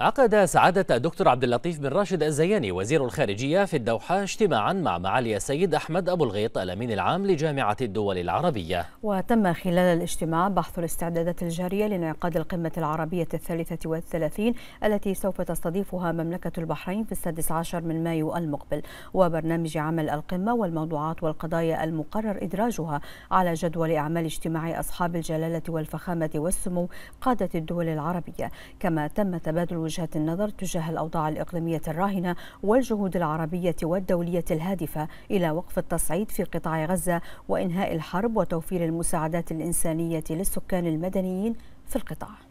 عقد سعادة الدكتور عبد اللطيف بن راشد الزياني وزير الخارجية في الدوحة اجتماعا مع معالي السيد أحمد أبو الغيط الأمين العام لجامعة الدول العربية وتم خلال الاجتماع بحث الاستعدادات الجارية لانعقاد القمة العربية الثالثة والثلاثين التي سوف تستضيفها مملكة البحرين في السادس عشر من مايو المقبل وبرنامج عمل القمة والموضوعات والقضايا المقرر إدراجها على جدول أعمال اجتماع أصحاب الجلالة والفخامة والسمو قادة الدول العربية كما تم تبادل وجهة النظر تجاه الأوضاع الإقليمية الراهنة والجهود العربية والدولية الهادفة إلى وقف التصعيد في قطاع غزة وإنهاء الحرب وتوفير المساعدات الإنسانية للسكان المدنيين في القطاع